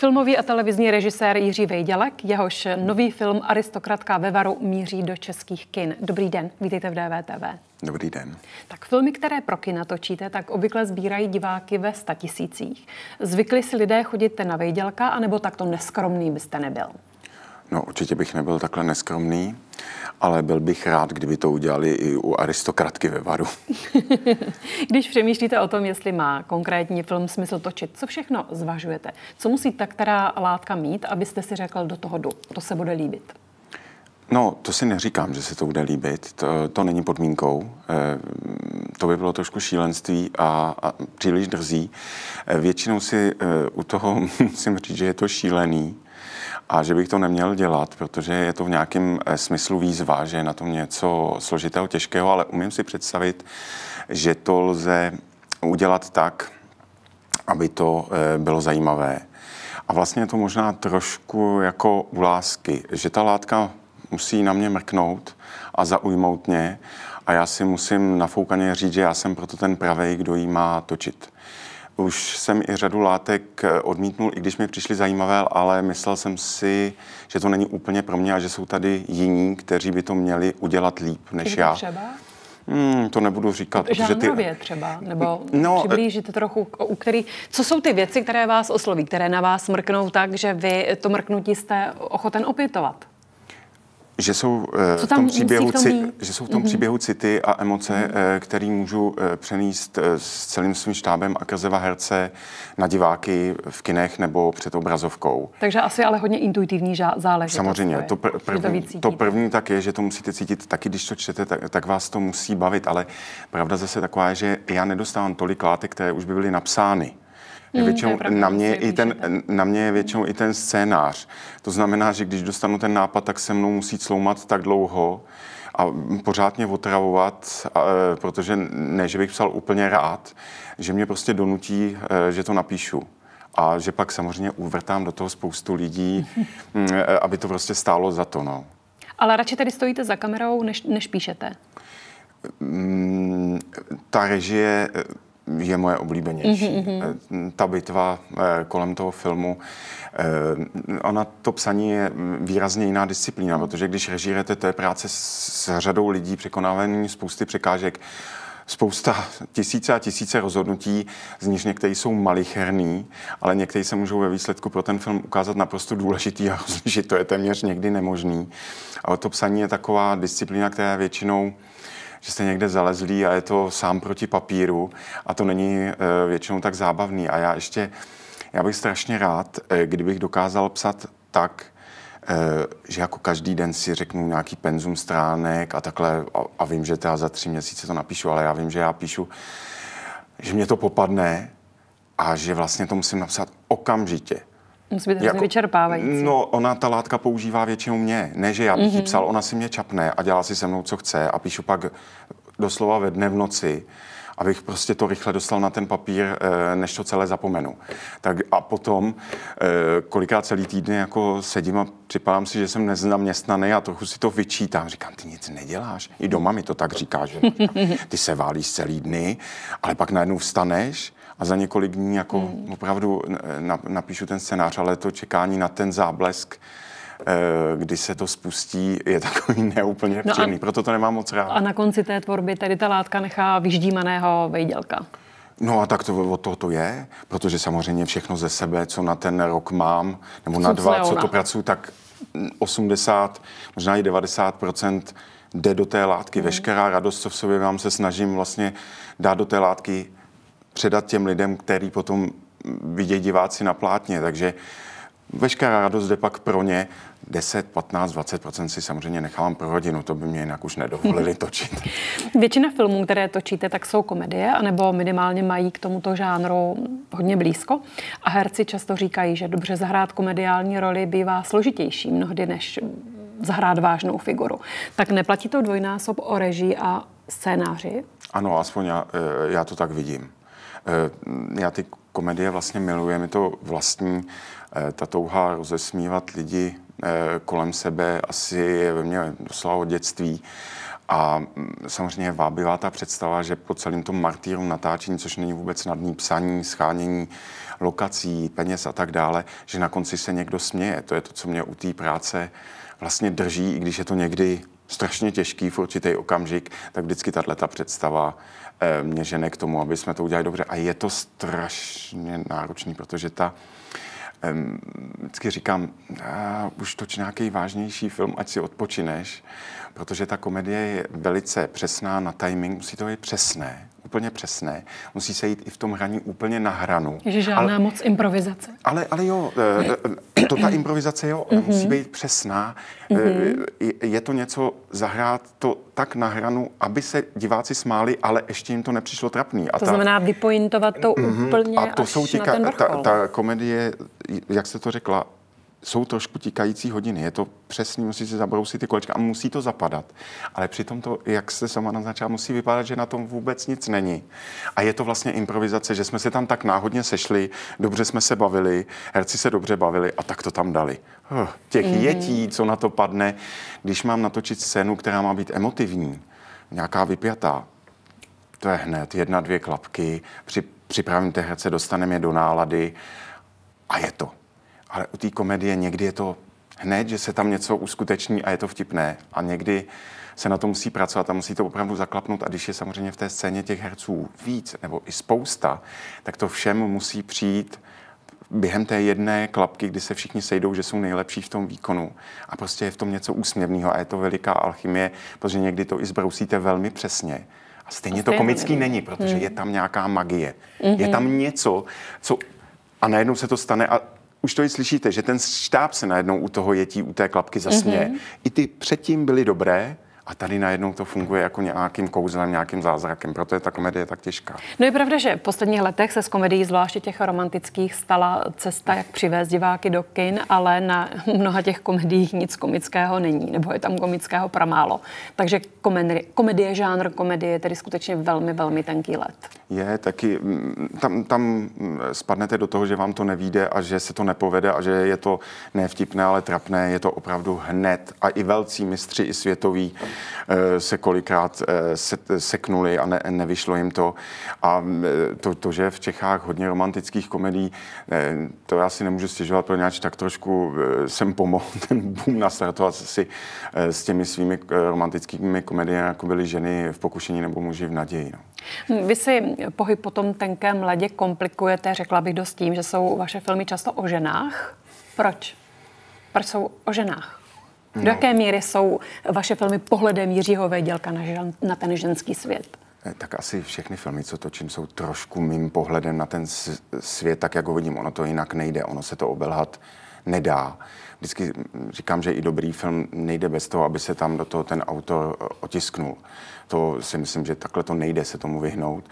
Filmový a televizní režisér Jiří Vejdělek, jehož nový film Aristokratka ve Varu míří do českých kin. Dobrý den, vítejte v DVTV. Dobrý den. Tak filmy, které pro kina točíte, tak obvykle sbírají diváky ve statisících. Zvykli si lidé chodit na Vejdělka, anebo takto neskromný byste nebyl? No určitě bych nebyl takhle neskromný ale byl bych rád, kdyby to udělali i u aristokratky ve Varu. Když přemýšlíte o tom, jestli má konkrétní film smysl točit, co všechno zvažujete? Co musí ta která látka mít, abyste si řekl do toho jdu, to se bude líbit? No, to si neříkám, že se to bude líbit. To, to není podmínkou. E, to by bylo trošku šílenství a, a příliš drzí. E, většinou si e, u toho musím říct, že je to šílený a že bych to neměl dělat, protože je to v nějakém eh, smyslu výzva, že je na tom něco složitého, těžkého, ale umím si představit, že to lze udělat tak, aby to eh, bylo zajímavé. A vlastně je to možná trošku jako u lásky, že ta látka musí na mě mrknout a zaujmout mě a já si musím nafoukaně říct, že já jsem proto ten pravej, kdo jí má točit. Už jsem i řadu látek eh, odmítnul, i když mi přišly zajímavé, ale myslel jsem si, že to není úplně pro mě a že jsou tady jiní, kteří by to měli udělat líp než Kdyby já. Třeba? Hmm, to nebudu říkat. Jako žánrově ty... třeba, nebo no, eh, přiblížit trochu, u který, co jsou ty věci, které vás osloví, které na vás mrknou tak, že vy to mrknutí jste ochoten opětovat? Eh, že jsou, v tom příběhu, ci, že jsou v tom mm-hmm. příběhu city a emoce, mm-hmm. který můžu eh, přenést s celým svým štábem a krzeva herce na diváky v kinech nebo před obrazovkou. Takže asi ale hodně intuitivní záležitost. Samozřejmě. To, pr- první, to, to první tak je, že to musíte cítit taky, když to čtete, tak, tak vás to musí bavit, ale pravda zase taková je, že já nedostávám tolik látek, které už by byly napsány Hmm, je většinou, pravda, na, mě je i ten, na mě je většinou i ten scénář. To znamená, že když dostanu ten nápad, tak se mnou musí sloumat tak dlouho a pořád mě otravovat, e, protože ne, že bych psal úplně rád, že mě prostě donutí, e, že to napíšu a že pak samozřejmě uvrtám do toho spoustu lidí, mm, e, aby to prostě stálo za to. No. Ale radši tady stojíte za kamerou, než, než píšete? Mm, ta režie je moje oblíbenější. Mm-hmm. Ta bitva eh, kolem toho filmu, eh, ona to psaní je mm, výrazně jiná disciplína, protože když režírete, to je práce s řadou lidí, překonávání spousty překážek, spousta tisíce a tisíce rozhodnutí, z nich některé jsou malicherný, ale některé se můžou ve výsledku pro ten film ukázat naprosto důležitý a rozlišit. To je téměř někdy nemožný. Ale to psaní je taková disciplína, která je většinou že jste někde zalezlí a je to sám proti papíru a to není eh, většinou tak zábavný. A já ještě, já bych strašně rád, eh, kdybych dokázal psat tak, eh, že jako každý den si řeknu nějaký penzum stránek a takhle a, a vím, že teda za tři měsíce to napíšu, ale já vím, že já píšu, že mě to popadne a že vlastně to musím napsat okamžitě. Musí být jako, vyčerpávající. No, ona ta látka používá většinou mě. Ne, že já bych mm-hmm. jí psal, ona si mě čapne a dělá si se mnou, co chce a píšu pak doslova ve dne v noci abych prostě to rychle dostal na ten papír, eh, než to celé zapomenu. Tak a potom, eh, kolikrát celý týden jako sedím a připadám si, že jsem nezaměstnaný a trochu si to vyčítám. Říkám, ty nic neděláš. I doma mi to tak říká, že ty se válíš celý dny, ale pak najednou vstaneš a za několik dní jako mm. opravdu napíšu ten scénář, ale to čekání na ten záblesk, eh, kdy se to spustí, je takový neúplně no příjemný. Proto to nemám moc rád. A na konci té tvorby tady ta látka nechá vyždímaného vejdělka. No a tak to od toho to je, protože samozřejmě všechno ze sebe, co na ten rok mám, nebo na dva, co to pracuji, tak 80, možná i 90 jde do té látky. Mm. Veškerá radost, co v sobě vám se snažím vlastně dát do té látky předat těm lidem, který potom vidějí diváci na plátně. Takže veškerá radost jde pak pro ně. 10, 15, 20 si samozřejmě nechávám pro rodinu, to by mě jinak už nedovolili točit. Většina filmů, které točíte, tak jsou komedie, anebo minimálně mají k tomuto žánru hodně blízko. A herci často říkají, že dobře zahrát komediální roli bývá složitější mnohdy, než zahrát vážnou figuru. Tak neplatí to dvojnásob o režii a scénáři? Ano, aspoň já, eh, já to tak vidím. Eh, já ty komedie vlastně miluji, mi to vlastní. Eh, ta touha rozesmívat lidi eh, kolem sebe asi je ve mně doslova od dětství. A mm, samozřejmě je vábivá ta představa, že po celém tom martýru natáčení, což není vůbec snadný psaní, schánění lokací, peněz a tak dále, že na konci se někdo směje. To je to, co mě u té práce vlastně drží, i když je to někdy strašně těžký v určitý okamžik, tak vždycky tahle ta představa eh, mě žene k tomu, aby jsme to udělali dobře. A je to strašně náročný, protože ta vždycky říkám, už toč nějaký vážnější film, ať si odpočineš, protože ta komedie je velice přesná na timing, musí to být přesné úplně přesné. Musí se jít i v tom hraní úplně na hranu. Že žádná ale, moc improvizace. Ale, ale jo, eh, eh, to ta improvizace jo, musí mhm. být přesná. Eh, mhm. Je to něco, zahrát to tak na hranu, aby se diváci smáli, ale ještě jim to nepřišlo trapný. A to ta, znamená vypointovat to mhm. úplně A to jsou ti, ta, ta komedie, jak se to řekla, jsou trošku tikající hodiny. Je to přesně musí se zabrousit ty kolečka a musí to zapadat. Ale přitom to, jak se sama naznačila, musí vypadat, že na tom vůbec nic není. A je to vlastně improvizace, že jsme se tam tak náhodně sešli, dobře jsme se bavili, herci se dobře bavili a tak to tam dali. Oh, těch mm-hmm. jetí, co na to padne, když mám natočit scénu, která má být emotivní, nějaká vypjatá, to je hned jedna, dvě klapky, při, připravím ty herce, dostaneme je do nálady a je to. Ale u té komedie někdy je to hned, že se tam něco uskuteční a je to vtipné. A někdy se na to musí pracovat a musí to opravdu zaklapnout. A když je samozřejmě v té scéně těch herců víc nebo i spousta, tak to všem musí přijít během té jedné klapky, kdy se všichni sejdou, že jsou nejlepší v tom výkonu. A prostě je v tom něco úsměvného a je to veliká alchymie, protože někdy to i zbrousíte velmi přesně. A stejně to komický není, protože hmm. je tam nějaká magie. Je mhm. tam něco, co a najednou se to stane a už to i slyšíte, že ten štáb se najednou u toho jetí, u té klapky zasměje. Mm-hmm. I ty předtím byly dobré, a tady najednou to funguje jako nějakým kouzlem, nějakým zázrakem, proto je ta komedie tak těžká. No je pravda, že v posledních letech se z komedií, zvláště těch romantických, stala cesta, jak přivést diváky do kin, ale na mnoha těch komediích nic komického není, nebo je tam komického pramálo. Takže komedie, komedie žánr komedie je tedy skutečně velmi, velmi tenký let je taky, mm, tam, tam mm, spadnete do toho, že vám to nevíde a že se to nepovede a že je to nevtipné, ale trapné, je to opravdu hned. A i velcí mistři, i světoví eh, se kolikrát eh, seknuli a ne, nevyšlo jim to. A mm, to, to, že v Čechách hodně romantických komedí, eh, to já si nemůžu stěžovat, protože tak trošku jsem pomohl ten boom nastartovat si s těmi svými romantickými komediemi, jako byly ženy v pokušení nebo muži v naději. No. Vy si pohyb po tom tenkém ledě komplikujete, řekla bych dost tím, že jsou vaše filmy často o ženách. Proč? Proč jsou o ženách? Do no. jaké míry jsou vaše filmy pohledem Jiřího Vejdělka na, žen, na ten ženský svět? Eh, tak asi všechny filmy, co točím, jsou trošku mým pohledem na ten svět, tak jak ho vidím. Ono to jinak nejde, ono se to obelhat nedá. Vždycky hm, říkám, že i dobrý film nejde bez toho, aby se tam do toho ten autor eh, otisknul. To si myslím, že takhle to nejde se tomu vyhnout.